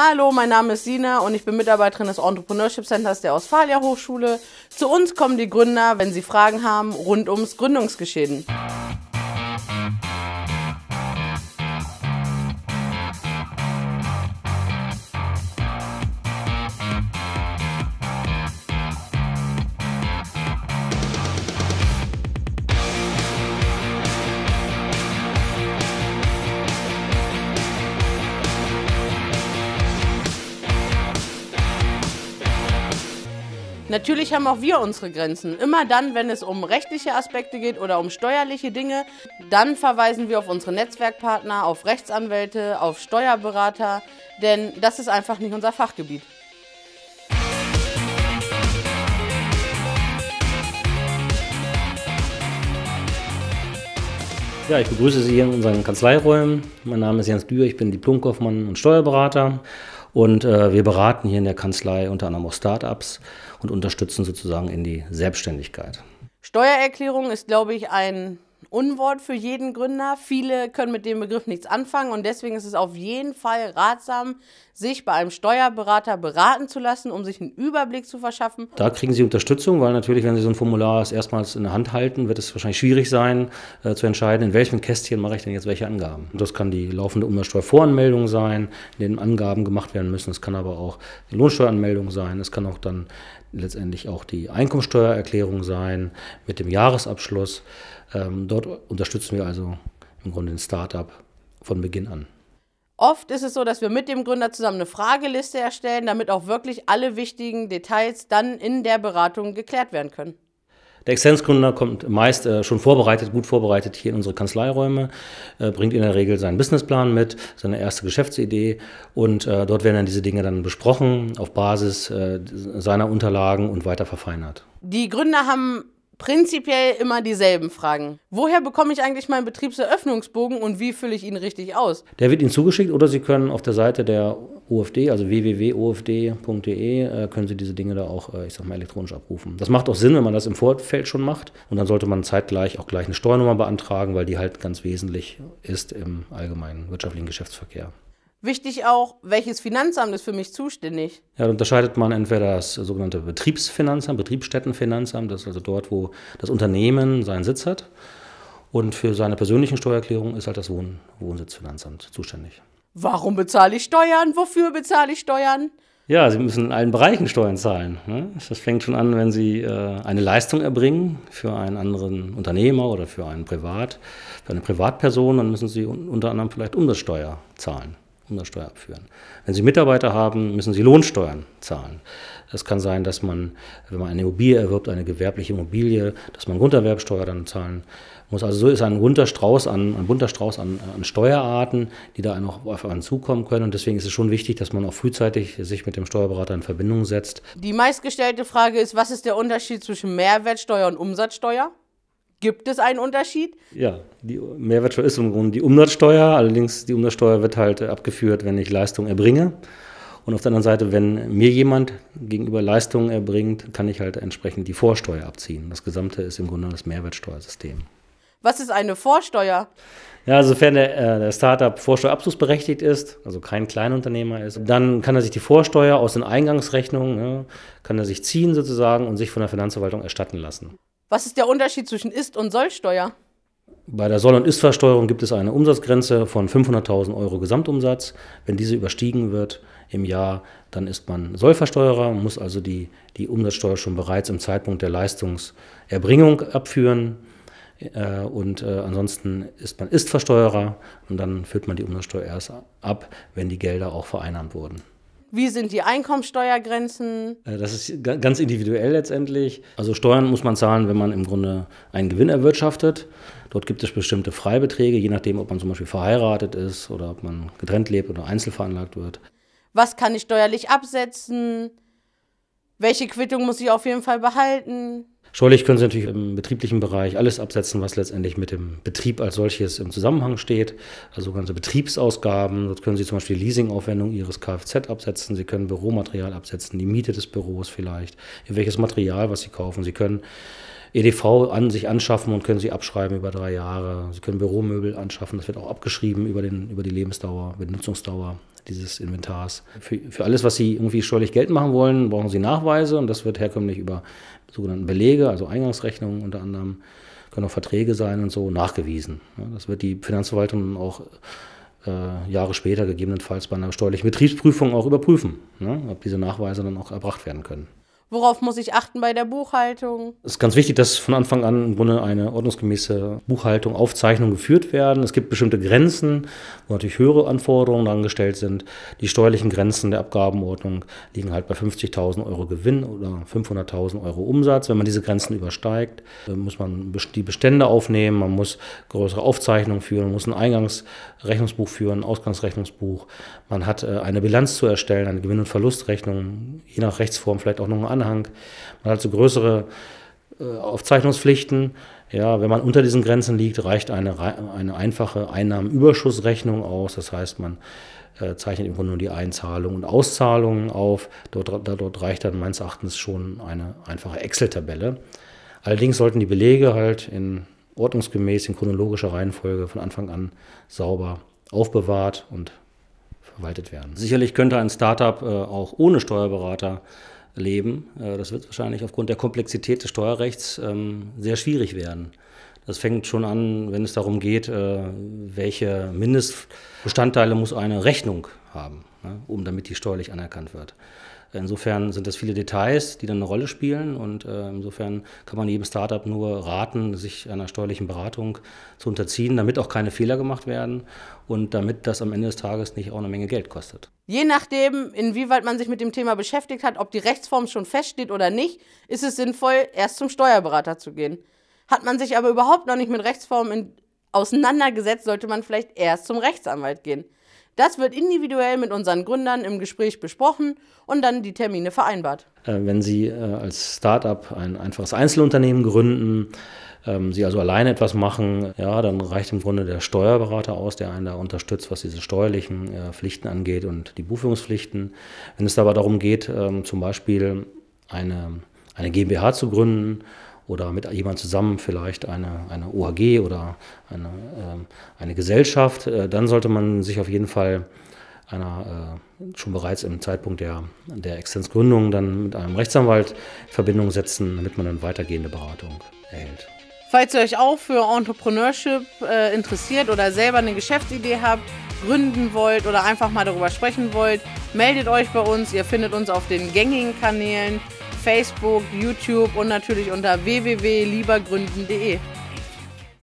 Hallo, mein Name ist Sina und ich bin Mitarbeiterin des Entrepreneurship Centers der Ostfalia Hochschule. Zu uns kommen die Gründer, wenn sie Fragen haben rund ums Gründungsgeschehen. Natürlich haben auch wir unsere Grenzen. Immer dann, wenn es um rechtliche Aspekte geht oder um steuerliche Dinge, dann verweisen wir auf unsere Netzwerkpartner, auf Rechtsanwälte, auf Steuerberater, denn das ist einfach nicht unser Fachgebiet. Ja, ich begrüße Sie hier in unseren Kanzleiräumen. Mein Name ist Jens Dürr, ich bin Diplomkaufmann und Steuerberater. Und äh, wir beraten hier in der Kanzlei unter anderem auch Startups und unterstützen sozusagen in die Selbstständigkeit. Steuererklärung ist, glaube ich, ein Unwort für jeden Gründer. Viele können mit dem Begriff nichts anfangen und deswegen ist es auf jeden Fall ratsam, sich bei einem Steuerberater beraten zu lassen, um sich einen Überblick zu verschaffen. Da kriegen Sie Unterstützung, weil natürlich, wenn Sie so ein Formular erstmals in der Hand halten, wird es wahrscheinlich schwierig sein, äh, zu entscheiden, in welchem Kästchen mache ich denn jetzt welche Angaben. Das kann die laufende Umsatzsteuervoranmeldung sein, in denen Angaben gemacht werden müssen. Es kann aber auch die Lohnsteueranmeldung sein. Es kann auch dann letztendlich auch die Einkommensteuererklärung sein mit dem Jahresabschluss. Ähm, dort unterstützen wir also im Grunde den Startup von Beginn an. Oft ist es so, dass wir mit dem Gründer zusammen eine Frageliste erstellen, damit auch wirklich alle wichtigen Details dann in der Beratung geklärt werden können. Der Exzellenzgründer kommt meist äh, schon vorbereitet, gut vorbereitet hier in unsere Kanzleiräume, äh, bringt in der Regel seinen Businessplan mit, seine erste Geschäftsidee und äh, dort werden dann diese Dinge dann besprochen auf Basis äh, seiner Unterlagen und weiter verfeinert. Die Gründer haben prinzipiell immer dieselben Fragen. Woher bekomme ich eigentlich meinen Betriebseröffnungsbogen und wie fülle ich ihn richtig aus? Der wird Ihnen zugeschickt oder Sie können auf der Seite der OFD, also www.ofd.de, äh, können Sie diese Dinge da auch, äh, ich sag mal, elektronisch abrufen. Das macht auch Sinn, wenn man das im Vorfeld schon macht. Und dann sollte man zeitgleich auch gleich eine Steuernummer beantragen, weil die halt ganz wesentlich ist im allgemeinen wirtschaftlichen Geschäftsverkehr. Wichtig auch, welches Finanzamt ist für mich zuständig? Ja, da unterscheidet man entweder das sogenannte Betriebsfinanzamt, Betriebsstättenfinanzamt, das ist also dort, wo das Unternehmen seinen Sitz hat. Und für seine persönlichen Steuererklärungen ist halt das Wohn Wohnsitzfinanzamt zuständig. Warum bezahle ich Steuern? Wofür bezahle ich Steuern? Ja, Sie müssen in allen Bereichen Steuern zahlen. Ne? Das fängt schon an, wenn Sie äh, eine Leistung erbringen für einen anderen Unternehmer oder für einen Privat, für eine Privatperson, dann müssen Sie unter anderem vielleicht Umsatzsteuer zahlen. Umsatzsteuer abführen. Wenn Sie Mitarbeiter haben, müssen Sie Lohnsteuern zahlen. Es kann sein, dass man, wenn man eine Immobilie erwirbt, eine gewerbliche Immobilie, dass man Grunderwerbsteuer dann zahlen muss. Also so ist ein bunter Strauß an, ein bunter Strauß an, an Steuerarten, die da noch auf einen zukommen können. Und deswegen ist es schon wichtig, dass man auch frühzeitig sich mit dem Steuerberater in Verbindung setzt. Die meistgestellte Frage ist, was ist der Unterschied zwischen Mehrwertsteuer und Umsatzsteuer? Gibt es einen Unterschied? Ja, die Mehrwertsteuer ist im Grunde die Umsatzsteuer. Allerdings, die Umsatzsteuer wird halt abgeführt, wenn ich Leistung erbringe. Und auf der anderen Seite, wenn mir jemand gegenüber Leistungen erbringt, kann ich halt entsprechend die Vorsteuer abziehen. Das Gesamte ist im Grunde das Mehrwertsteuersystem. Was ist eine Vorsteuer? Ja, also sofern der, äh, der Startup vorsteuerabzugsberechtigt ist, also kein Kleinunternehmer ist, dann kann er sich die Vorsteuer aus den Eingangsrechnungen, ne, kann er sich ziehen sozusagen und sich von der Finanzverwaltung erstatten lassen. Was ist der Unterschied zwischen Ist- und Sollsteuer? Bei der Soll- und Ist-Versteuerung gibt es eine Umsatzgrenze von 500.000 Euro Gesamtumsatz. Wenn diese überstiegen wird im Jahr, dann ist man Sollversteuerer, muss also die, die Umsatzsteuer schon bereits im Zeitpunkt der Leistungserbringung abführen. Äh, und äh, ansonsten ist man Ist-Versteuerer und dann führt man die Umsatzsteuer erst ab, wenn die Gelder auch vereinnahmt wurden. Wie sind die Einkommensteuergrenzen? Äh, das ist ganz individuell letztendlich. Also Steuern muss man zahlen, wenn man im Grunde einen Gewinn erwirtschaftet. Dort gibt es bestimmte Freibeträge, je nachdem, ob man zum Beispiel verheiratet ist oder ob man getrennt lebt oder einzelveranlagt wird. Was kann ich steuerlich absetzen? Welche Quittung muss ich auf jeden Fall behalten? Steuerlich können Sie natürlich im betrieblichen Bereich alles absetzen, was letztendlich mit dem Betrieb als solches im Zusammenhang steht. Also ganze Betriebsausgaben. Dort können Sie zum Beispiel Leasingaufwendungen Ihres Kfz absetzen. Sie können Büromaterial absetzen, die Miete des Büros vielleicht, welches Material, was Sie kaufen. Sie können EDV an sich anschaffen und können sie abschreiben über drei Jahre. Sie können Büromöbel anschaffen, das wird auch abgeschrieben über, den, über die Lebensdauer, über die Nutzungsdauer dieses Inventars. Für, für alles, was Sie irgendwie steuerlich Geld machen wollen, brauchen Sie Nachweise und das wird herkömmlich über sogenannten Belege, also Eingangsrechnungen unter anderem, können auch Verträge sein und so, nachgewiesen. Das wird die Finanzverwaltung auch äh, Jahre später gegebenenfalls bei einer steuerlichen Betriebsprüfung auch überprüfen, ne, ob diese Nachweise dann auch erbracht werden können. Worauf muss ich achten bei der Buchhaltung? Es ist ganz wichtig, dass von Anfang an im Grunde eine ordnungsgemäße Buchhaltung, Aufzeichnung geführt werden. Es gibt bestimmte Grenzen, wo natürlich höhere Anforderungen angestellt sind. Die steuerlichen Grenzen der Abgabenordnung liegen halt bei 50.000 Euro Gewinn oder 500.000 Euro Umsatz. Wenn man diese Grenzen übersteigt, äh, muss man die Bestände aufnehmen, man muss größere Aufzeichnungen führen, man muss ein Eingangsrechnungsbuch führen, ein Ausgangsrechnungsbuch. Man hat äh, eine Bilanz zu erstellen, eine Gewinn- und Verlustrechnung, je nach Rechtsform vielleicht auch noch eine Anhang. Man hat so größere äh, Aufzeichnungspflichten. Ja, wenn man unter diesen Grenzen liegt, reicht eine, eine einfache Einnahmenüberschussrechnung aus. Das heißt, man äh, zeichnet im Grunde nur die Einzahlungen und Auszahlungen auf. Dort, dort reicht dann meines Erachtens schon eine einfache Excel-Tabelle. Allerdings sollten die Belege halt in ordnungsgemäß, in chronologischer Reihenfolge von Anfang an sauber aufbewahrt und verwaltet werden. Sicherlich könnte ein Startup äh, auch ohne Steuerberater leben. Äh, das wird wahrscheinlich aufgrund der Komplexität des Steuerrechts ähm, sehr schwierig werden. Das fängt schon an, wenn es darum geht, äh, welche Mindestbestandteile muss eine Rechnung haben, ne, um damit die steuerlich anerkannt wird. Insofern sind das viele Details, die dann eine Rolle spielen und äh, insofern kann man jedem Startup nur raten, sich einer steuerlichen Beratung zu unterziehen, damit auch keine Fehler gemacht werden und damit das am Ende des Tages nicht auch eine Menge Geld kostet. Je nachdem, inwieweit man sich mit dem Thema beschäftigt hat, ob die Rechtsform schon feststeht oder nicht, ist es sinnvoll, erst zum Steuerberater zu gehen. Hat man sich aber überhaupt noch nicht mit Rechtsformen auseinandergesetzt, sollte man vielleicht erst zum Rechtsanwalt gehen. Das wird individuell mit unseren Gründern im Gespräch besprochen und dann die Termine vereinbart. Äh, wenn Sie äh, als Startup ein einfaches Einzelunternehmen gründen, ähm, Sie also alleine etwas machen, ja, dann reicht im Grunde der Steuerberater aus, der einen da unterstützt, was diese steuerlichen äh, Pflichten angeht und die Buchführungspflichten. Wenn es aber darum geht, ähm, zum Beispiel eine, eine GmbH zu gründen oder mit jemandem zusammen vielleicht eine, eine OAG oder eine, ähm, eine Gesellschaft, äh, dann sollte man sich auf jeden Fall einer äh, schon bereits im Zeitpunkt der, der Exzensgründung dann mit einem Rechtsanwalt in Verbindung setzen, damit man dann weitergehende Beratung erhält. Falls ihr euch auch für Entrepreneurship äh, interessiert oder selber eine Geschäftsidee habt, gründen wollt oder einfach mal darüber sprechen wollt, meldet euch bei uns. Ihr findet uns auf den gängigen Kanälen Facebook, YouTube und natürlich unter www.liebergründen.de.